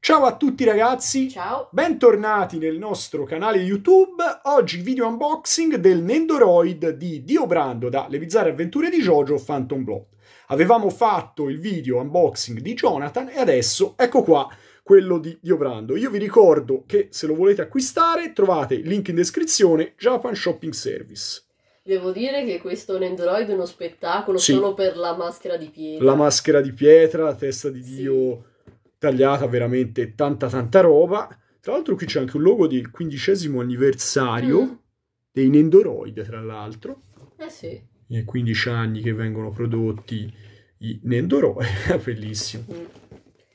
Ciao a tutti ragazzi, Ciao. bentornati nel nostro canale YouTube, oggi video unboxing del Nendoroid di Dio Brando da Le bizzarre avventure di Jojo Phantom Blood. Avevamo fatto il video unboxing di Jonathan e adesso ecco qua quello di Dio Brando. Io vi ricordo che se lo volete acquistare trovate il link in descrizione Japan Shopping Service. Devo dire che questo Nendoroid è uno spettacolo sì. solo per la maschera di pietra. La maschera di pietra, la testa di sì. Dio tagliata, veramente tanta tanta roba. Tra l'altro qui c'è anche un logo del quindicesimo anniversario mm. dei Nendoroid, tra l'altro. Eh sì. E 15 anni che vengono prodotti i Nendoroid, bellissimo. Mm.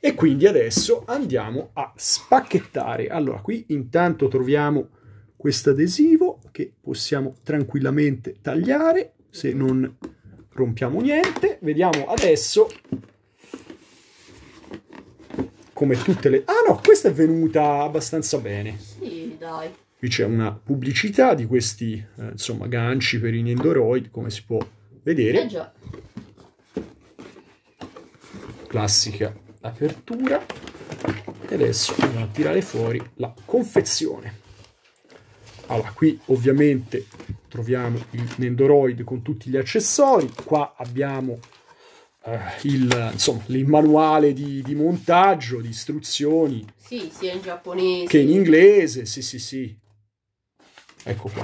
E quindi adesso andiamo a spacchettare. Allora, qui intanto troviamo questo adesivo che possiamo tranquillamente tagliare se non rompiamo niente. Vediamo adesso come tutte le... Ah no, questa è venuta abbastanza bene. Sì, dai. Qui c'è una pubblicità di questi, eh, insomma, ganci per i Nendoroid, come si può vedere. Eh già. Classica apertura. E adesso andiamo a tirare fuori la confezione. Allora, qui ovviamente troviamo il Nendoroid con tutti gli accessori, qua abbiamo eh, il, insomma, il, manuale di, di, montaggio, di istruzioni. Sì, sia in giapponese. Che in inglese, sì, sì, sì. Ecco qua.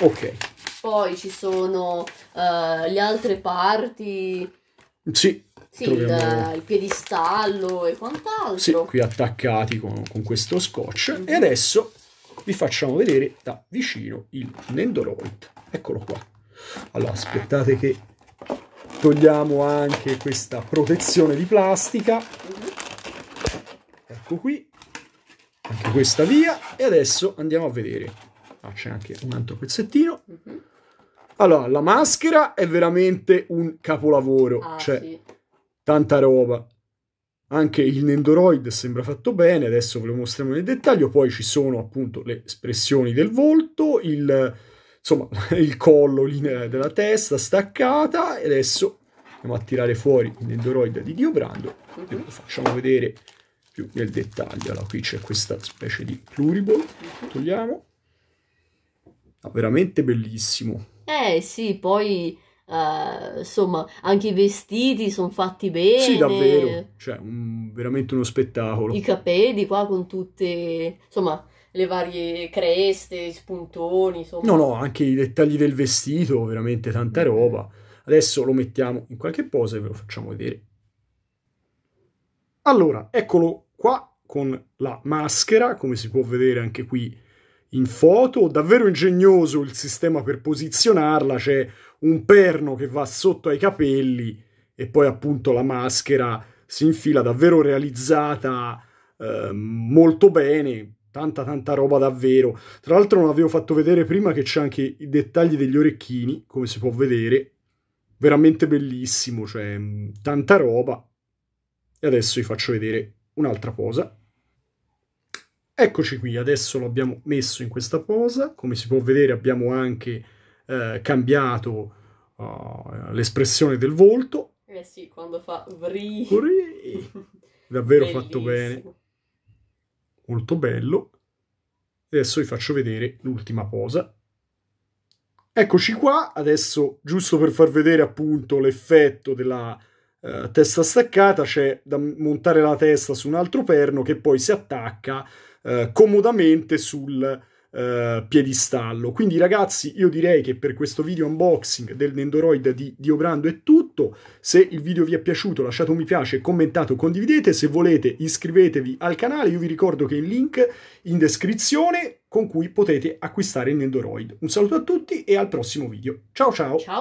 Ok. Poi ci sono uh, le altre parti. Sì, sì, troviamo... il, piedistallo e quant'altro. Sì, qui attaccati con, con questo scotch. Mm-hmm. E mhm. adesso vi facciamo vedere da vicino il Nendoroid. Eccolo qua. Allora, aspettate che togliamo anche questa protezione di plastica. Mhm. Ecco qui. Anche questa via. E adesso andiamo a vedere. Ah, c'è anche un altro pezzettino. Mm-hmm. Allora, la maschera è veramente un capolavoro. Ah, cioè, sì tanta roba. Anche il Nendoroid sembra fatto bene, adesso ve lo mostriamo nel dettaglio, poi ci sono appunto le espressioni del volto, il, insomma, il collo della testa staccata e adesso andiamo a tirare fuori il Nendoroid di Dio Brando e mhm. lo facciamo vedere più nel dettaglio. Allora, qui c'è questa specie di pluriball, mhm. togliamo. Ah, veramente bellissimo. Eh sì, poi eh, insomma, anche i vestiti sono fatti bene. Sì, davvero, cioè, un, veramente uno spettacolo. I capelli qua con tutte, insomma, le varie creste, spuntoni, insomma. No, no, anche i dettagli del vestito, veramente tanta roba. Adesso lo mettiamo in qualche posa e ve lo facciamo vedere. Allora, eccolo qua con la maschera, come si può vedere anche qui in foto, davvero ingegnoso il sistema per posizionarla, c'è un perno che va sotto ai capelli e poi appunto la maschera si infila davvero realizzata eh, molto bene, tanta tanta roba davvero. Tra l'altro non avevo fatto vedere prima che c'è anche i dettagli degli orecchini, come si può vedere, veramente bellissimo, cioè mm, tanta roba. E adesso vi faccio vedere un'altra cosa. Eccoci qui, adesso lo abbiamo messo in questa posa, come si può vedere abbiamo anche eh, cambiato uh, l'espressione del volto. Eh sì, quando fa vri. vrì. Davvero fatto bene. Molto bello. Adesso vi faccio vedere l'ultima posa. Eccoci qua, adesso giusto per far vedere appunto l'effetto della eh, testa staccata c'è da montare la testa su un altro perno che poi si attacca eh, comodamente sul eh, piedistallo. Quindi ragazzi io direi che per questo video unboxing del Nendoroid di Diobrando è tutto. Se il video vi è piaciuto lasciate un mi piace, commentate condividete. Se volete iscrivetevi al canale. Io vi ricordo che il link in descrizione con cui potete acquistare il Nendoroid. Un saluto a tutti e al prossimo video. Ciao ciao! ciao.